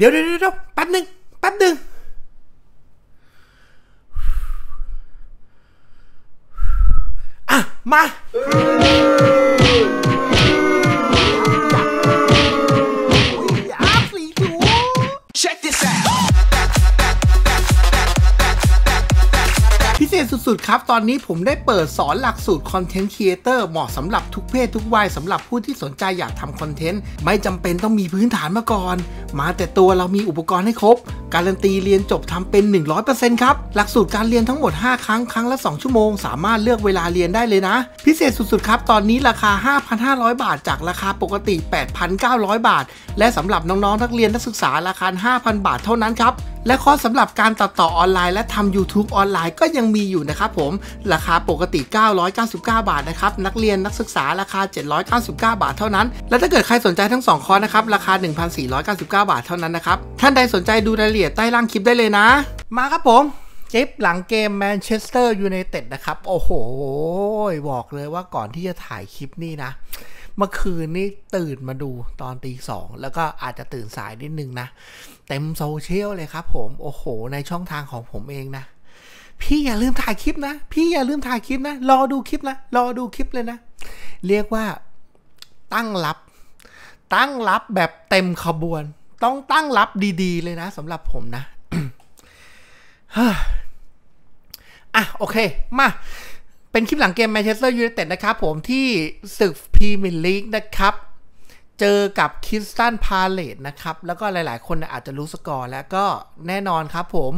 เดี๋ยวเดี๋ยวเดี๋ยวแป๊บหนึ่งแป๊บหนึ่งอ่ะมาสุดๆครับ ตอนนี้ผมได้เปิดสอนหลักสูตรคอนเทนต์ครีเอเตอร์เหมาะสำหรับทุกเพศทุกวัยสำหรับผู้ที่สนใจอยากทำคอนเทนต์ไม่จำเป็นต้องมีพื้นฐานมาก่อน มาแต่ตัวเรามีอุปกรณ์ให้ครบการันตีเรียนจบทำเป็น 100%ครับ หลักสูตรการเรียนทั้งหมด 5 ครั้งครั้งละ 2 ชั่วโมง สามารถเลือกเวลาเรียนได้เลยนะ พิเศษสุดๆครับ ตอนนี้ราคา 5,500 บาท จากราคาปกติ 8,900 บาท และสำหรับน้อง ๆ นักเรียนนักศึกษาราคา 5,000 บาทเท่านั้นครับ และคอร์สสำหรับการตัดต่อออนไลน์และทำ YouTube ออนไลน์ก็ยังมีอยู่นะครับผมราคาปกติ 999 บาทนะครับนักเรียนนักศึกษา ราคา799 บาทเท่านั้น และถ้าเกิดใครสนใจทั้ง2คอร์สนะครับราคา 1,499บาทเท่านั้นนะครับท่านใดสนใจดูรายละเอียดียดใต้ล่างคลิปได้เลยนะ มาครับผมจิปหลังเกมแมนเชสเตอร์ยูไนเต็ดนะครับ โอ้โห บอกเลยว่าก่อนที่จะถ่าย คลิปนี่นะ เมื่อ คืนนี้ ตื่นมาดูตอนตีสองแล้วก็อาจจะตื่นสายนิด นึง นะ เต็ม โซเชียลเลยครับ ผม โอ้โห ในช่องทางของผมเองนะ พี่ อย่าลืม ถ่ายคลิปนะ พี่อย่าลืมถ่ายคลิปนะรอดูคลิปนะรอดูคลิปเลยนะ เรียกว่าตั้งรับตั้งรับแบบเต็มขบวนต้องตั้งรับดีๆ เลยนะสำหรับผมนะ อ่ะ โอเค มา เป็นคลิปหลังเกมแมนเชสเตอร์ยูไนเต็ดนะครับผมที่ ศึกพรีเมียร์ลีกนะครับ เจอกับคิสตันพาเลตนะครับ แล้วก็หลายๆคนอาจจะรู้สกอร์แล้วก็แน่นอนครับผม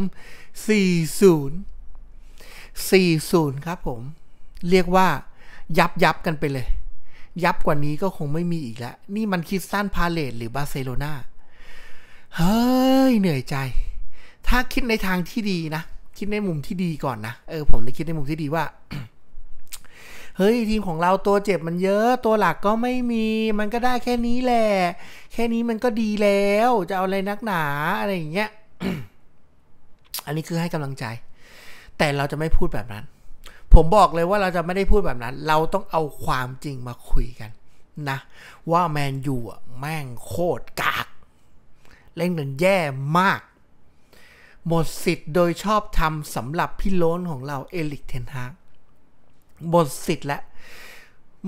4-0 4-0 ครับผม เรียกว่า ยับยับกันไปเลย ยับกว่านี้ก็คงไม่มีอีกแล้วนี่มันคิสตันพาเลตหรือบาร์เซโลนาเฮ้ยเหนื่อยใจ ถ้าคิดในทางที่ดีนะ คิดในมุมที่ดีก่อนนะ เออผมได้คิดในมุมที่ดีว่า เฮ้ยทีมของเราตัวเจ็บมันเยอะ ตัวหลักก็ไม่มี มันก็ได้แค่นี้แหละ แค่นี้มันก็ดีแล้ว จะเอาอะไรนักหนาอะไรอย่างเงี้ย อันนี้คือให้กำลังใจ แต่เราจะไม่พูดแบบนั้น ผมบอกเลยว่าเราจะไม่ได้พูดแบบนั้น เราต้องเอาความจริงมาคุยกัน นะ ว่าแมนยูอ่ะแม่งโคตรกาเล่นกันแย่มาก หมดสิทธิ์โดยชอบทำสำหรับพี่โล้นของเราเอลิกเทนฮากหมดสิทธิ์และ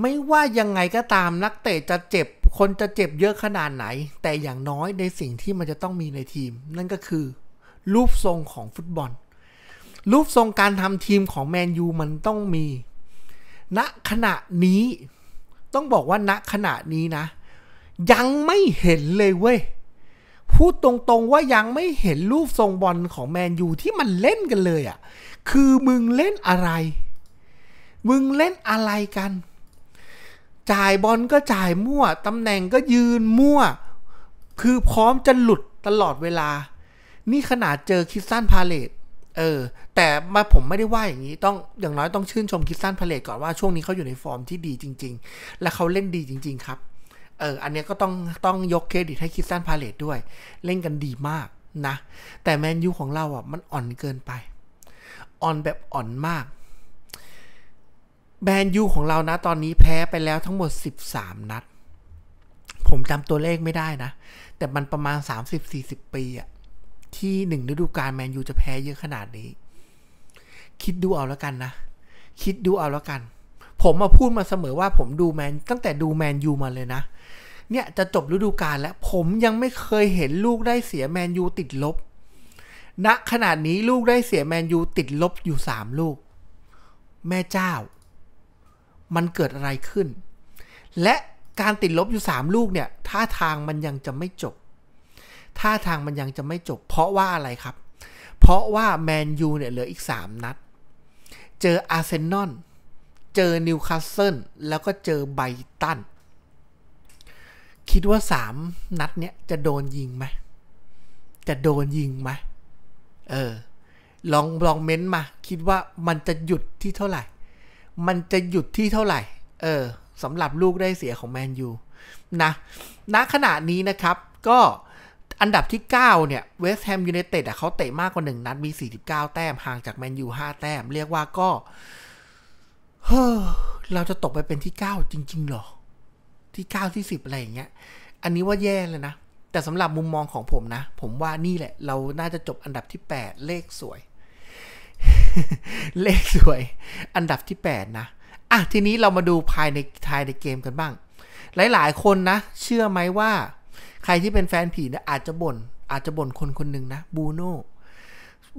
ไม่ว่ายังไงก็ตาม นักเตะจะเจ็บ คนจะเจ็บ เยอะขนาดไหน แต่อย่างน้อยในสิ่งที่มันจะต้องมีในทีม นั่นก็คือ รูปทรงของฟุตบอล รูปทรงการทำทีมของแมนยูมันต้องมีณนะขณะนี้ต้องบอกว่าณนะขณะนี้นะ ยังไม่เห็นเลยเว้ยพูดตรงๆว่ายังไม่เห็นรูปทรงบอลของแมนยูที่มันเล่นกันเลยอะ่ะ คือมึงเล่นอะไร มึงเล่นอะไรกัน จ่ายบอลก็จ่ายมั่ว ตำแหน่งก็ยืนมั่ว คือพร้อมจะหลุดตลอดเวลา นี่ขนาดเจอคิสซันพาเลตเออ แต่มาผมไม่ได้ว่าอย่างนี้ ต้องอย่างน้อยต้องชื่นชมคิสซันพาเลตก่อนว่าช่วงนี้เขาอยู่ในฟอร์มที่ดีจริง ๆ และเขาเล่นดีจริง ๆ ครับเออ อันนี้ก็ต้องต้องยกเครดิตให้คิสตันพาเลตด้วย เล่นกันดีมากนะ แต่แมนยูของเราอ่ะมันอ่อนเกินไปอ่อนแบบอ่อนมากแมนยูของเรานะตอนนี้แพ้ไปแล้วทั้งหมด13นัด ผมจำตัวเลขไม่ได้นะ แต่มันประมาณ 30-40 ปีอะที่หนึ่งฤดูกาลแมนยูจะแพ้เยอะขนาดนี้คิดดูเอาแล้วกันนะคิดดูเอาแล้วกันผมมาพูดมาเสมอว่าผมดูแมนตั้งแต่ดูแมนยูมาเลยนะ เนี่ยจะจบฤดูกาลแล้วผมยังไม่เคยเห็นลูกได้เสียแมนยูติดลบณนะขนาดนี้ลูกได้เสียแมนยูติดลบอยู่สามลูก แม่เจ้า มันเกิดอะไรขึ้น และการติดลบอยู่สามลูกเนี่ยท่าทางมันยังจะไม่จบท่าทางมันยังจะไม่จบเพราะว่าอะไรครับเพราะว่าแมนยูเนี่ยเหลืออีก 3 นัด เจออาร์เซนอลเจอนิวคาสเซิลแล้วก็เจอไบตันคิดว่าสามนัดเนี้ยจะโดนยิงไหม จะโดนยิงไหมเออลอง ลองเม้นมาคิดว่ามันจะหยุดที่เท่าไหร่ มันจะหยุดที่เท่าไหร่ เออสำหรับลูกได้เสียของแมนยูนะณขณะนี้นะครับก็อันดับที่ 9 เนี่ย เวสต์แฮมยูไนเต็ดอ่ะเขาเตะมากกว่า 1 นัดมี 49 แต้มห่างจากแมนยู5 แต้ม เรียกว่าก็เฮ้อเราจะตกไปเป็นที่เก้าจริงๆหรอ ที่เก้าที่สิบอะไรอย่างเงี้ย อันนี้ว่าแย่เลยนะ แต่สำหรับมุมมองของผมนะ ผมว่านี่แหละ เราน่าจะจบอันดับที่แปดเลขสวย เลขสวย อันดับที่แปดนะอ่ะทีนี้เรามาดูภายในทายในเกมกันบ้าง หลายๆ คนนะ เชื่อไหมว่า ใครที่เป็นแฟนผีเนี่ยอาจจะบน่นอาจจะบ่นคนคนหนึ่งนะบูโน่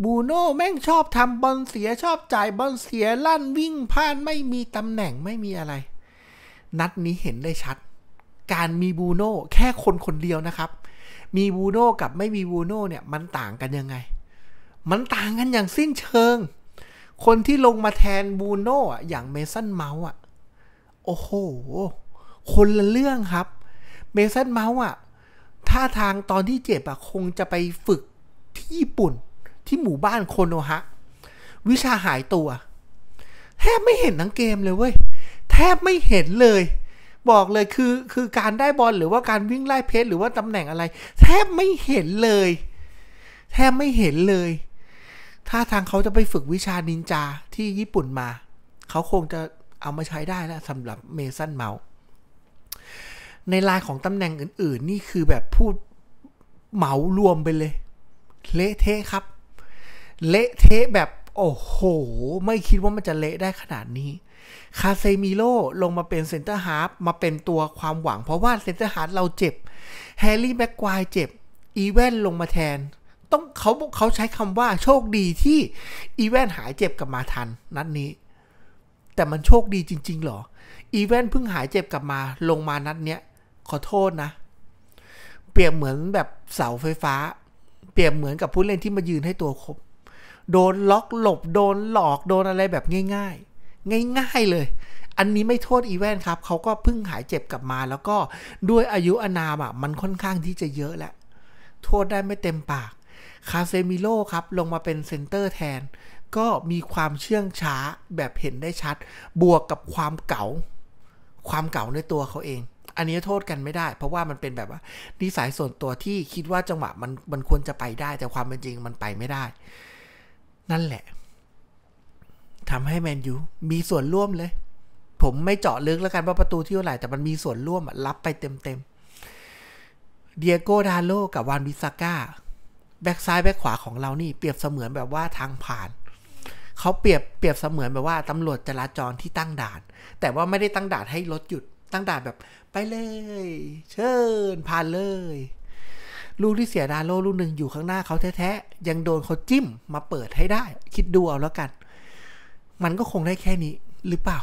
บูโน่แม่งชอบทำบอลเสียชอบจ่ายบอลเสียลั่นวิ่งพ่านไม่มีตำแหน่งไม่มีอะไร นัดนี้เห็นได้ชัด การมีบูโน่แค่คนคนเดียวนะครับ มีบูโน่กับไม่มีบูโน่เนี่ย มันต่างกันยังไง มันต่างกันอย่างสิ้นเชิง คนที่ลงมาแทนบูโน่อย่างเมสันเมาส์อ่ะโอ้โห คนละเรื่องครับ เมสันเมาส์อ่ะท่าทางตอนที่เจ็บอ่ะคงจะไปฝึกที่ญี่ปุ่นที่หมู่บ้านโคโนฮะ วิชาหายตัว แทบไม่เห็นทั้งเกมเลยเว้ย แทบไม่เห็นเลย บอกเลยคือคือการได้บอลหรือว่าการวิ่งไล่เพชรหรือว่าตำแหน่งอะไร แทบไม่เห็นเลย แทบไม่เห็นเลย ถ้าทางเขาจะไปฝึกวิชานินจาที่ญี่ปุ่นมา เขาคงจะเอามาใช้ได้แล้วสำหรับเมสันเมาส์ในลายของตำแหน่งอื่น ๆ นี่คือแบบพูดเหมารวมไปเลย เละเทะครับเละเทะแบบ โอ้โห ไม่คิดว่ามันจะเละได้ขนาดนี้ คาเซมิโลลงมาเป็นเซนเตอร์ฮาร์ฟมาเป็นตัวความหวังเพราะว่าเซนเตอร์ฮาร์ฟเราเจ็บแฮร์รี่แม็กควายเจ็บอีเวนลงมาแทน ต้องเขา เขาใช้คำว่าโชคดีที่อีเวนหายเจ็บกลับมาทันนัดนี้ แต่มันโชคดีจริง ๆ หรออีเวนเพิ่งหายเจ็บกลับมาลงมานัดเนี้ยขอโทษนะ เปรียบเหมือนแบบเสาไฟฟ้า เปรียบเหมือนกับผู้เล่นที่มายืนให้ตัวครบโดนล็อกหลบโดนหลอกโดนอะไรแบบง่ายๆ ง่ายๆเลย อันนี้ไม่โทษอีแวนครับ เขาก็เพิ่งหายเจ็บกลับมาแล้วก็ด้วยอายุอนามอ่ะมันค่อนข้างที่จะเยอะแหละโทษได้ไม่เต็มปาก คาเซมิโลครับลงมาเป็นเซนเตอร์แทน ก็มีความเชื่องช้าแบบเห็นได้ชัด บวกกับความเก่า ความเก่าในตัวเขาเอง อันนี้โทษกันไม่ได้ เพราะว่ามันเป็นแบบว่านิสัยส่วนตัวที่คิดว่าจังหวะมันมันควรจะไปได้ แต่ความเป็นจริงมันไปไม่ได้นั่นแหละทำให้แมนยูมีส่วนร่วมเลย ผมไม่เจาะลึก แล้วกันว่าประตูที่เท่าไหร่แต่มันมีส่วนร่วมรับไปเต็มเต็มเดียโกดาโล กับวานบิซาก้าแบ็กซ้ายแบ็กขวาของเรานี่ เปรียบเสมือนแบบว่าทางผ่านเขาเปรียบเปรียบเสมือนแบบว่าตำรวจจราจรที่ตั้งด่าน แต่ว่าไม่ได้ตั้งด่านให้รถหยุดตั้งด่านแบบไปเลย เชิญผ่านเลยลูกที่เสียดาโลลูกหนึ่งอยู่ข้างหน้าเขาแท้ๆ ยังโดนเขาจิ้มมาเปิดให้ได้ คิดดูเอาแล้วกัน มันก็คงได้แค่นี้หรือเปล่า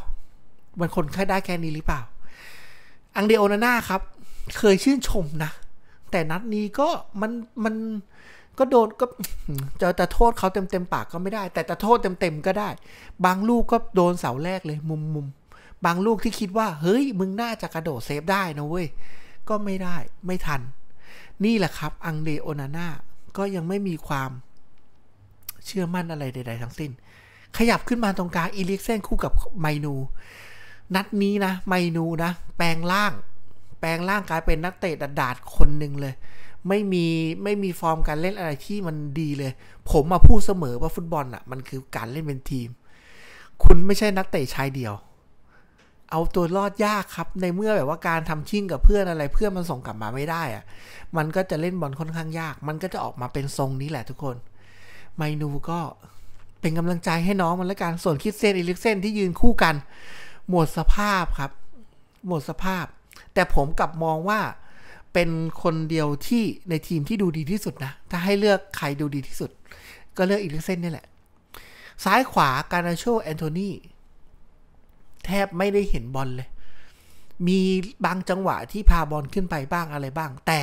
มันคนแค่ได้แค่นี้หรือเปล่าอังเดโอนาน่าครับ เคยชื่นชมนะแต่นัดนี้ก็มันมันก็โดนก็จะจะโทษเขาเต็มเต็มปากก็ไม่ได้แต่จะโทษเต็มเต็มก็ได้ บางลูกก็โดนเสาแรกเลย มุมมุมบางลูกที่คิดว่า เฮ้ยมึงน่าจะกระโดดเซฟได้นะเว้ยก็ไม่ได้ไม่ทันนี่แหละ ครับ อังเด โอนาน่าก็ยังไม่มีความเชื่อมั่นอะไรใด ๆทั้งสิ้น ขยับขึ้นมา ตรงกลางอีลิกเซนคู่กับไมนู นัดนี้นะไมนู นะ แปลงร่าง แปลงร่างกลายเป็นนักเตะดาดคนหนึ่งเลย ไม่ มี ไม่มีฟอร์มการเล่นอะไรที่มันดีเลย ผมมา พูด เสมอว่าฟุตบอลอ่ะมันคือการเล่นเป็นทีม คุณไม่ใช่นักเตะชายเดียวเอาตัวรอดยากครับในเมื่อแบบว่าการทำชิ่งกับเพื่อนอะไรเพื่อนมันส่งกลับมาไม่ได้อะ มันก็จะเล่นบอลค่อนข้างยาก มันก็จะออกมาเป็นทรงนี้แหละทุกคน ไมนูก็เป็นกำลังใจให้น้องมันละกัน ส่วนคิดเซนอิลิกเซนที่ยืนคู่กัน หมดสภาพครับ หมดสภาพ แต่ผมกลับมองว่าเป็นคนเดียวที่ในทีมที่ดูดีที่สุดนะ ถ้าให้เลือกใครดูดีที่สุด ก็เลือกอิลิกเซนนี่แหละ ซ้ายขวาการาโชแอนโทนีแทบไม่ได้เห็นบอลเลย มีบางจังหวะที่พาบอลขึ้นไปบ้างอะไรบ้าง แต่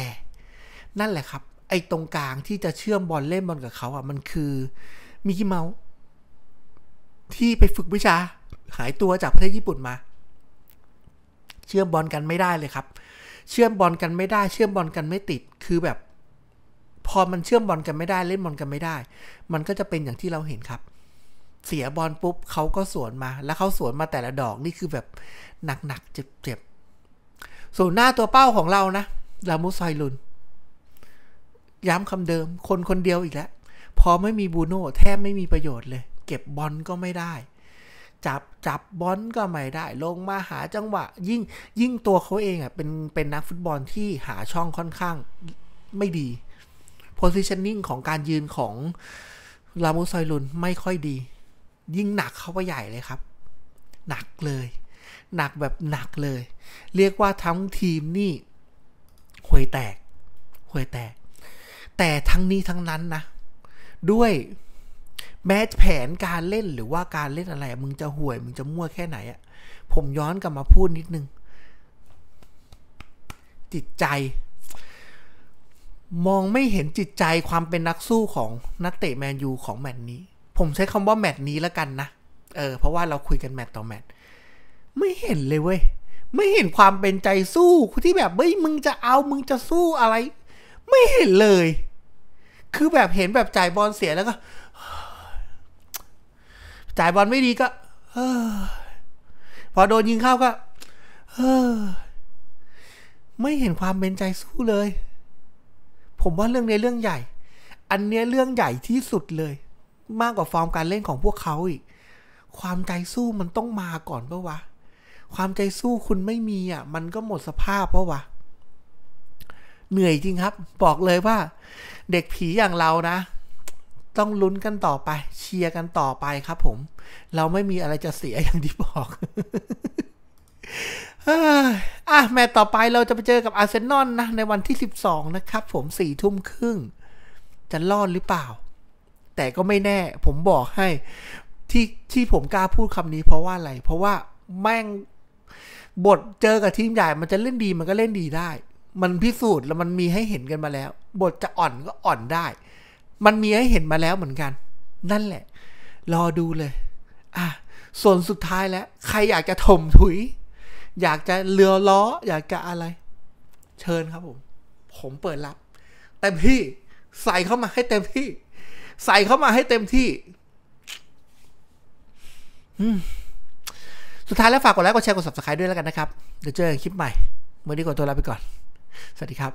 นั่นแหละครับ ไอ้ ตรงกลางที่จะเชื่อมบอลเล่นบอลกับเขาอ่ะ มันคือมิกิเมาที่ไปฝึกวิชาหายตัวจากประเทศญี่ปุ่นมา เชื่อมบอลกันไม่ได้เลยครับ เชื่อมบอลกันไม่ได้ เชื่อมบอลกันไม่ติด คือแบบ พอมันเชื่อมบอลกันไม่ได้ เล่นบอลกันไม่ได้ มันก็จะเป็นอย่างที่เราเห็นครับเสีย บอล ปุ๊บเขาก็สวนมา แล้วเขาสวนมาแต่ละดอกนี่คือแบบหนักๆเจ็บๆส่วน หน้าตัวเป้าของเรานะลามุซอยลุนย้ำคำเดิมคนคนเดียวอีกแล้วพอไม่มีบูโน่แทบไม่มีประโยชน์เลย เก็บบอล ก็ไม่ได้ จับจับบอล ก็ ไม่ได้ ลงมาหาจังหวะยิ่งยิ่งตัวเขาเองอ่ะเป็นเป็นนักฟุตบอลที่หาช่องค่อนข้างไม่ดีโพ s ิชันนิ่งของการยืนของลามุซอยลุนไม่ค่อยดียิ่งหนักเข้าไปใหญ่เลยครับ หนักเลย หนักแบบหนักเลยเรียกว่าทั้งทีมนี่ห่วยแตกห่วยแตก แต่ทั้งนี้ทั้งนั้นนะ ด้วยแม้แผนการเล่นหรือว่าการเล่นอะไร มึงจะห่วยมึงจะมั่วแค่ไหนอะผมย้อนกลับมาพูดนิดนึง จิตใจ มองไม่เห็นจิตใจความเป็นนักสู้ของนักเตะแมนยูของแมนนี้ผมใช้คำว่าแมตช์นี้แล้วกันนะ เออ เพราะว่าเราคุยกันแมตช์ต่อแมตช์ไม่เห็นเลยเว้ย ไม่เห็นความเป็นใจสู้ที่แบบเฮ้ยมึงจะเอามึงจะสู้อะไร ไม่เห็นเลย คือแบบเห็นแบบจ่ายบอลเสียแล้วก็จ่ายบอลไม่ดีก็ พอโดนยิงเข้าก็ ไม่เห็นความเป็นใจสู้เลย ผมว่าเรื่องในเรื่องใหญ่ อันเนี้ยเรื่องใหญ่ที่สุดเลยมากกว่าฟอร์ม การเล่นของพวกเขาอีก ความใจสู้มันต้องมาก่อนปะวะ ความใจสู้คุณไม่มีอ่ะ มันก็หมดสภาพปะวะ เหนื่อยจริงครับ บอกเลยว่า เด็กผีอย่างเรานะ ต้องลุ้นกันต่อไป เชียร์กันต่อไปครับผม เราไม่มีอะไรจะเสียอย่างที่บอกอะแมตต์ต่อไปเราจะไปเจอกับอาร์เซนอลนะในวันที่ 12 นะครับ ผม4ทุ่มครึ่ง จะรอดหรือเปล่าแต่ก็ไม่แน่ผมบอกให้ที่ที่ผมกล้าพูดคำนี้เพราะว่าอะไร เพราะว่าแม่งบทเจอกับทีมใหญ่มันจะเล่นดีมันก็เล่นดีได้ มันพิสูจน์แล้วมันมีให้เห็นกันมาแล้ว บทจะอ่อนก็อ่อนได้ มันมีให้เห็นมาแล้วเหมือนกัน นั่นแหละ รอดูเลย อ่ะส่วนสุดท้ายแล้ว ใครอยากจะถมถุยอยากจะเรือล้อ อยากจะอะไร เชิญครับผมผมเปิดรับเต็มที่ใส่เข้ามาให้เต็มที่ใส่เข้ามาให้เต็มที่ สุดท้ายแล้วฝากกดไลค์ กดแชร์ กด subscribe ด้วยแล้วกันนะครับ เดี๋ยวเจอกันคลิปใหม่ เมื่อนี้ก่อนตัวลาไปก่อน สวัสดีครับ